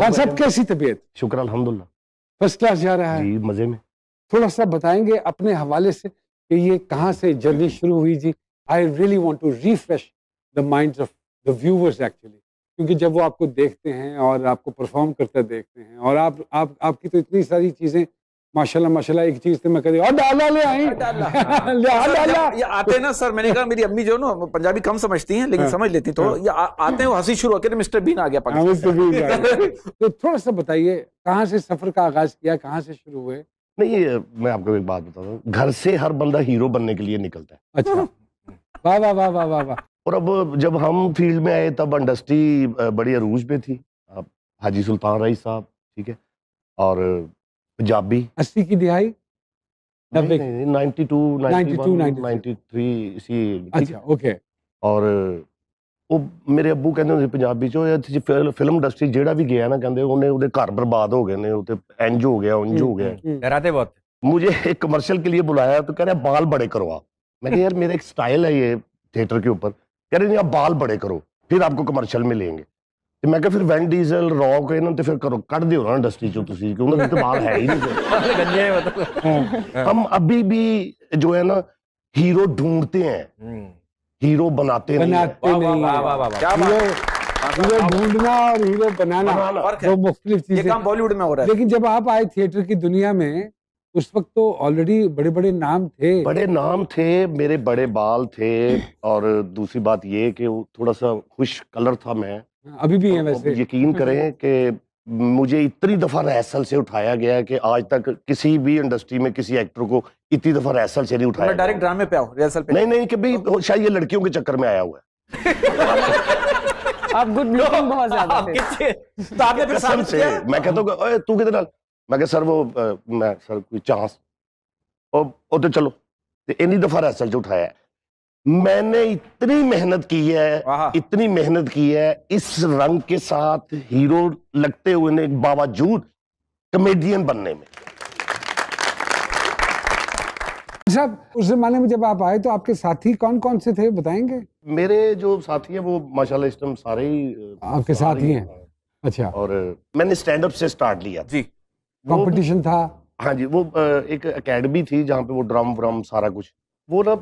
खान साहब कैसी तबीयत शुक्र अलहमदुल्ला फर्स्ट क्लास जा रहा है मजे में थोड़ा सा बताएंगे अपने हवाले से कि ये कहाँ से जर्नी शुरू हुई जी I really want to refresh the mind of the viewers actually क्योंकि जब वो आपको देखते हैं और आपको परफॉर्म करते देखते हैं और आप आप आपकी तो इतनी सारी चीज़ें माशाल्लाह माशाल्लाह एक चीज से तो मैं कह और डाला ले आई डाला ये आते ना सर मैंने कहा मेरी अम्मी जो ना पंजाबी कम समझती हैं लेकिन हाँ। समझ लेती तो ये आते हैं वो हंसी शुरू होकर मिस्टर बीन आ गया हाँ, पाकिस्तान तो थोड़ा सा बताइए कहाँ से सफर का आगाज किया कहाँ से शुरू हुए नहीं मैं आपको एक बात बता हूँ घर से हर बंदा हीरो बनने के लिए निकलता है अच्छा वाह वाह वाह वाह वाह वाह और अब जब हम फील्ड में आए तब इंडस्ट्री बड़ी अरूज पे थी हाजी सुल्तान रई साहब ठीक है और पंजाबी 80 की दिहाई 92 इसी अच्छा ओके मुझे एक कमर्शियल के लिए बुलाया तो कह रहे बाल बड़े करो आप मैंने यार मेरा एक स्टाइल है ये थिएटर के ऊपर कह रहे नहीं आप बाल बड़े करो फिर आपको कमर्शियल में लेंगे ਤੇ ਮੈਂ ਕਿਹਾ ਫਿਰ ਵੈਨ ਡੀਜ਼ਲ ਰੌਕ ਇਹਨਾਂ ਤੇ ਫਿਰ ਕਰੋ ਕੱਢ ਦਿਓ ਨਾ ਇੰਡਸਟਰੀ ਚੋਂ ਤੁਸੀਂ ਕਿ ਉਹਨਾਂ ਦੇ ਬਾਲ ਹੈ ਹੀ नहीं गंजे मतलब हम अभी भी जो है ना हीरो ढूंढते हैं हीरो बनाते नहीं हैं। बनाते वाह, नहीं वाह, वाह, वाह, वाह। क्या बात है। हीरो ढूंढना और हीरो बनाना बनाना। फर्क है दो मुख्तलिफ ये चीजें काम बॉलीवुड में हो रहा है लेकिन जब आप आए थिएटर की दुनिया में उस वक्त तो ऑलरेडी बड़े बड़े नाम थे बड़े नाम थे मेरे बड़े बाल थे और दूसरी बात ये कि थोड़ा सा खुश कलर था मैं अभी भी हैं वैसे यकीन करें कि मुझे इतनी दफा रिहर्सल से उठाया गया है कि आज तक किसी भी इंडस्ट्री में किसी एक्टर को इतनी दफा रिहर्सल से नहीं उठाया डायरेक्ट ड्रामे पे आओ रिहर्सल नहीं नहीं कि भाई शायद ये लड़कियों के चक्कर में आया हुआ है आप गुड लुकिंग बहुत ज्यादा थे तो आपने फिर साबित किया मैं कहता हूं ओए तू किधर डाल मैं कह सर वो मैं सर कोई चांस ओ ओ तो चलो ते तो इन्हीं दफा रिहर्सल से उठाया है मैंने इतनी मेहनत की है इतनी मेहनत की है इस रंग के साथ हीरो लगते हुए ने बावजूद कमेडियन बनने में साहब उस जमाने में जब आप आए तो आपके साथी कौन कौन से थे बताएंगे मेरे जो साथी हैं वो माशाल्लाह इस टाइम सारे ही आपके ही हैं अच्छा और मैंने स्टैंड अप से स्टार्ट लिया जी कंपटीशन था हाँ जी वो एक एकेडमी थी जहाँ पे वो ड्रम व्रम सारा कुछ वो ना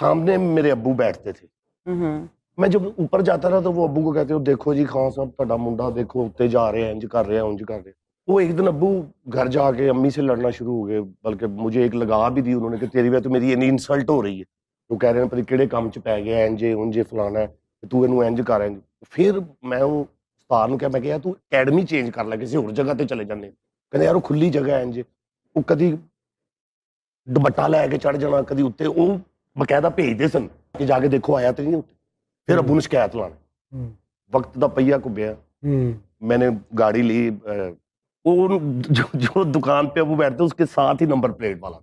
सामने मेरे अबू बैठते थे हम्म। मैं जब ऊपर जाता था तो वो अबू को कहते हो देखो जी खान साहब ਤੁਹਾਡਾ ਮੁੰਡਾ ਦੇਖੋ ਉੱਤੇ ਜਾ ਰਿਹਾ ਇੰਜ ਕਰ ਰਿਹਾ ਉਂਝ ਕਰ ਰਿਹਾ वो एक दिन अबू घर जाके अम्मी से लड़ना शुरू हो गए बल्कि मुझे एक लगा भी दी उन्होंने कि तेरी वजह तो मेरी इतनी इंसल्ट हो रही है वो कह रहे हैं पता किड़े काम च पै गया इंजे उंजे फलाना है तू इनू इंज कर इंज फिर मैं वो ਉਸਤਾਦ ਨੂੰ ਕਿਹਾ ਮੈਂ ਕਿਹਾ ਤੂੰ ਅਕੈਡਮੀ ਚੇਂਜ ਕਰ ਲੈ ਕਿਸੇ ਹੋਰ ਜਗ੍ਹਾ ਤੇ ਚਲੇ ਜਾਂਦੇ ਕਹਿੰਦੇ ਯਾਰ ਉਹ ਖੁੱਲੀ ਜਗ੍ਹਾ ਐ ਇੰਜ ਉਹ ਕਦੀ ਦੁਪੱਟਾ ਲੈ ਬਕਾਇਦਾ ਭੇਜਦੇ ਸਨ ਕਿ ਜਾ ਕੇ ਦੇਖੋ ਆਇਆ ਤੇ ਨਹੀਂ ਉੱਤੇ ਫਿਰ ਅੱਬੂ ਨੂੰ ਸ਼ਿਕਾਇਤ ਲਾਣੀ ਵਕਤ ਦਾ ਪਈਆ मैंने गाड़ी ली जो जो दुकान पे वो बैठते उसके साथ ही नंबर प्लेट वाला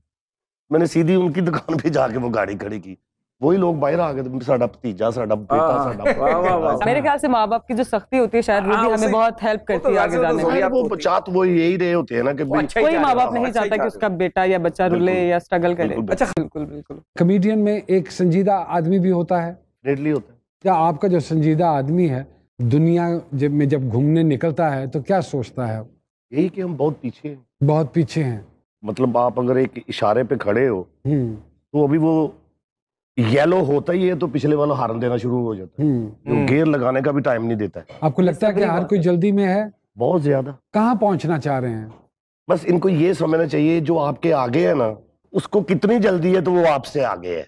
मैंने सीधी उनकी दुकान पे जाके वो गाड़ी खड़ी की वही लोग बाहर आ गए साडा भतीजा साडा बेटा हाँ। साडा मेरे ख्याल से माँ बाप की जो सख्ती होती है शायद वो हाँ, भी हमें बहुत हेल्प तो करती है आगे तो जाने में वो बचात वो यही रहे होते हैं ना कि अच्छा कोई माँ बाप हाँ, नहीं अच्छा चाहता कि उसका बेटा या बच्चा रुले या स्ट्रगल करे अच्छा बिल्कुल बिल्कुल कमेडियन में एक संजीदा आदमी भी होता है डेडली होता है क्या आपका जो संजीदा आदमी है दुनिया में जब घूमने निकलता है तो क्या सोचता है यही कि हम बहुत पीछे हैं बहुत पीछे हैं मतलब आप अगर एक इशारे पे खड़े हो हम्म। तो अभी वो येलो होता ही है तो पिछले वाला हारन देना शुरू हो जाता है हम्म, तो गेयर हम्म। लगाने का भी टाइम नहीं देता है आपको लगता है कि हर कोई जल्दी में है बहुत ज्यादा कहाँ पहुंचना चाह रहे हैं बस इनको ये समझना चाहिए जो आपके आगे है ना उसको कितनी जल्दी है तो वो आपसे आगे है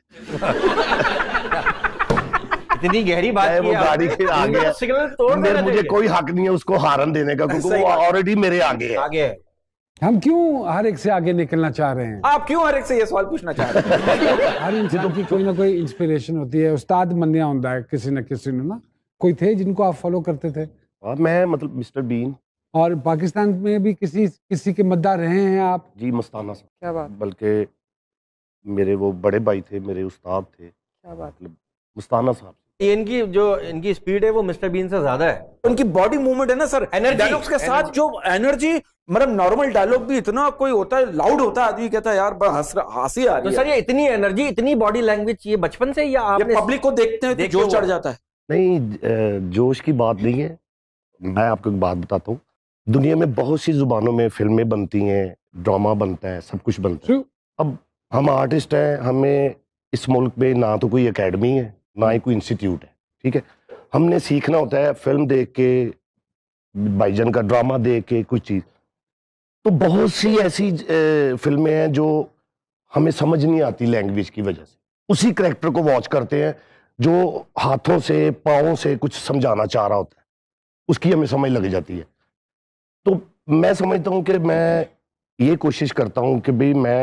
इतनी गहरी बात है वो गाड़ी के आगे है मुझे कोई हक नहीं है उसको हारन देने का क्योंकि वो ऑलरेडी मेरे आगे है आगे है हम क्यों हर एक से आगे निकलना चाह रहे हैं आप क्यों हर एक से ये सवाल पूछना चाह रहे हैं हर इंसान की कोई ना कोई इंस्पिरेशन होती है उस्ताद मनिया होता है किसी न किसी ने ना कोई थे जिनको आप फॉलो करते थे और मैं मतलब मिस्टर बीन और पाकिस्तान में भी किसी किसी के मद्दा रहे हैं आप जी मस्ताना साहब क्या बात बल्कि मेरे वो बड़े भाई थे मेरे उस्ताद थे क्या बात मतलब मस्ताना साहब इनकी जो इनकी स्पीड है वो मिस्टर बीन से ज्यादा है उनकी बॉडी मूवमेंट है ना सर एनर्जी डायलॉग्स के साथ जो एनर्जी मतलब नॉर्मल डायलॉग भी इतना कोई होता है लाउड होता है आदमी कहता है यार बड़ा हंसी हंसी आ रही तो है सर ये इतनी एनर्जी इतनी बॉडी लैंग्वेज ये बचपन से या आपने पब्लिक को देखते हैं तो जोश चढ़ जाता है नहीं जोश की बात नहीं है मैं आपको एक बात बताता हूँ दुनिया में बहुत सी जुबानों में फिल्में बनती हैं ड्रामा बनता है सब कुछ बनता है अब हम आर्टिस्ट हैं हमें इस मुल्क में ना तो कोई एकेडमी है ना ही कोई इंस्टीट्यूट है ठीक है हमने सीखना होता है फिल्म देख के भाईजान का ड्रामा देख के कुछ चीज़ तो बहुत सी ऐसी फिल्में हैं जो हमें समझ नहीं आती लैंग्वेज की वजह से उसी करेक्टर को वॉच करते हैं जो हाथों से पाओ से कुछ समझाना चाह रहा होता है उसकी हमें समझ लग जाती है तो मैं समझता हूँ कि मैं ये कोशिश करता हूँ कि भाई मैं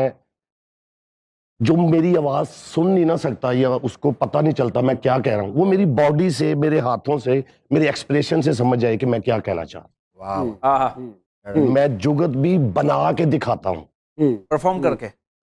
जो मेरी आवाज़ सुन नहीं ना सकता या उसको पता नहीं चलता मैं क्या कह रहा हूँ वो मेरी बॉडी से मेरे हाथों से मेरे एक्सप्रेशन से समझ जाए कि मैं क्या कहना चाह रहा हूँ हम्म। हम्म। मैं जुगत भी बना के दिखाता हूँ परफॉर्म हम्म। करके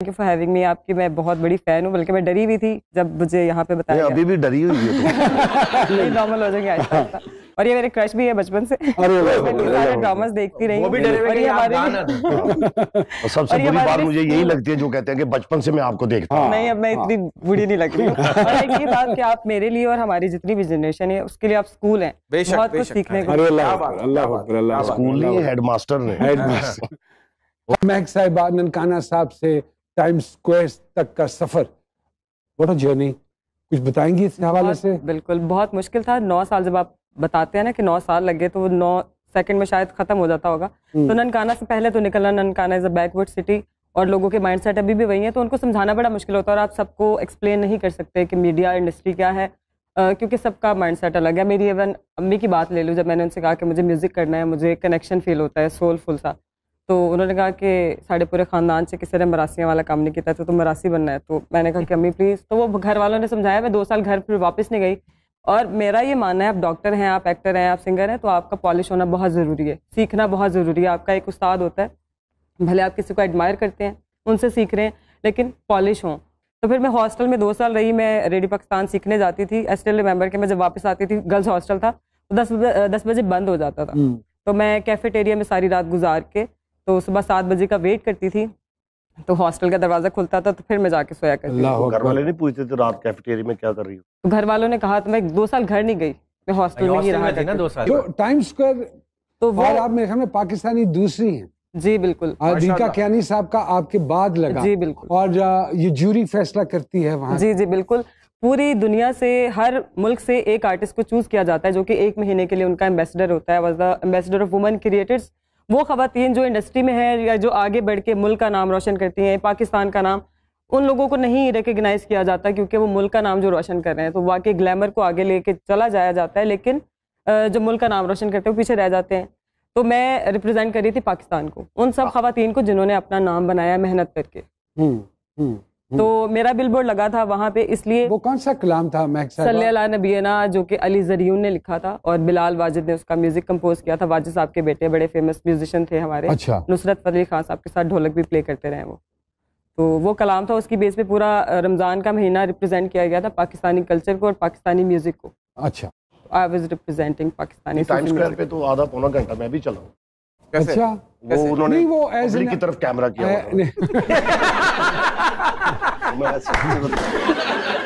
thank you for having me आपकी मैं बहुत बड़ी फैन हूँ बल्कि मैं डरी हुई थी जब मुझे यहाँ पे बताया अभी भी डरी हुई है नॉर्मल हो जाएंगे आहिस्ता और ये मेरे क्रश भी है बचपन से अरे ड्रामास तो देखती रही भी डरे और ये हमारे और सबसे बुरी बात मुझे यही लगती है जो कहते हैं कि बचपन से मैं आपको देखता हाँ। हूँ नहीं अब मैं इतनी हाँ। बुरी नहीं लगती और एक ये बात कि आप मेरे लिए और हमारी जितनी भी जनरेशन है उसके लिए आप स्कूल है बहुत कुछ सीखने का अरे स्कूल नहीं हेडमास्टर ने हेडमास्टर साहब आनंद खाना साहब से टाइम स्क्वायर तक का सफर वॉट अ जर्नी कुछ बताएंगी इस हवाले से बिल्कुल बहुत मुश्किल था नौ साल जब आप बताते हैं ना कि नौ साल लग गए तो वो नौ सेकंड में शायद खत्म हो जाता होगा हम्म। तो ननकाना से पहले तो निकलना Nankana is a backward city और लोगों के सेट अभी भी वही है तो उनको समझाना बड़ा मुश्किल होता है और आप सबको एक्सप्लेन नहीं कर सकते कि मीडिया इंडस्ट्री क्या है Uh, क्योंकि सबका माइंड सेट अलग है मेरी इवन अम्मी की बात ले लूँ जब मैंने उनसे कहा कि मुझे म्यूज़िक करना है मुझे कनेक्शन फील होता है सोलफुल सा तो उन्होंने कहा कि साढ़े पूरे ख़ानदान से किसी ने मरासियाँ वाला काम नहीं किया था तो मरासी बनना है तो मैंने कहा कि अम्मी प्लीज़ तो वो घर वालों ने समझाया मैं दो साल घर फिर वापस नहीं गई और मेरा ये मानना है आप डॉक्टर हैं आप एक्टर हैं आप सिंगर हैं तो आपका पॉलिश होना बहुत ज़रूरी है सीखना बहुत ज़रूरी है आपका एक उस्ताद होता है भले आप किसी को एडमायर करते हैं उनसे सीख रहे हैं लेकिन पॉलिश हों तो फिर मैं हॉस्टल में दो साल रही मैं रेडी पाकिस्तान सीखने जाती थी आई स्टिल रिमेंबर के मैं जब वापस आती थी गर्ल्स हॉस्टल था तो दस दस बजे बंद हो जाता था हम्म। तो मैं कैफेटेरिया में सारी रात गुजार के तो सुबह सात बजे का वेट करती थी तो हॉस्टल का दरवाजा खुलता था तो फिर मैं जाके सोया करती घर वाले नहीं पूछते थे रात कैफेटेरिया में क्या कर रही हो तो घर वालों ने कहा तो मैं दो साल घर नहीं गई मैं हॉस्टल में ही रहा था ना दो साल टाइम तो स्क्वायर तो वो आप मेरे ख्याल में पाकिस्तानी दूसरी है जी बिल्कुल रीका क्यानी साहब का आपके बाद लगा जी बिल्कुल और ये जूरी फैसला करती है वहाँ जी जी बिल्कुल पूरी दुनिया से हर मुल्क से एक आर्टिस्ट को चूज किया जाता है जो कि एक महीने के लिए उनका एम्बेसडर होता है एम्बेसडर ऑफ वुमेन क्रिएटर्स वो खातन जो इंडस्ट्री में है या जो आगे बढ़ के मुल्क का नाम रोशन करती हैं पाकिस्तान का नाम उन लोगों को नहीं रिकगनाइज़ किया जाता क्योंकि वो मुल्क का नाम जो रोशन कर रहे हैं तो वाकई ग्लैमर को आगे लेके चला जाया जाता है लेकिन जो मुल्क का नाम रोशन करते हैं पीछे रह जाते हैं तो मैं रिप्रेजेंट कर रही थी पाकिस्तान को उन सब हाँ। खातन को जिन्होंने अपना नाम बनाया मेहनत करके हम्म, हम्म। तो मेरा बिल बोर्ड लगा था वहाँ पे इसलिए वो कौन सा कलाम था सल्ला नबीना जो कि अली जरियून ने लिखा था और बिलाल वाजिद ने उसका म्यूजिक कंपोज किया था वाजिद साहब के बेटे बड़े फेमस म्यूजिशियन थे हमारे अच्छा। नुसरत फजली खान साहब के साथ ढोलक भी प्ले करते रहे वो तो वो कलाम था उसकी बेस पे पूरा रमज़ान का महीना रिप्रेजेंट किया गया था पाकिस्तानी कल्चर को और पाकिस्तानी म्यूजिक को अच्छा आई वॉज रिप्रेजेंटिंग पाकिस्तानी तो आधा पौना घंटा मैं भी चला अच्छा वो उन्होंने वो की तरफ कैमरा किया 哈哈哈哈！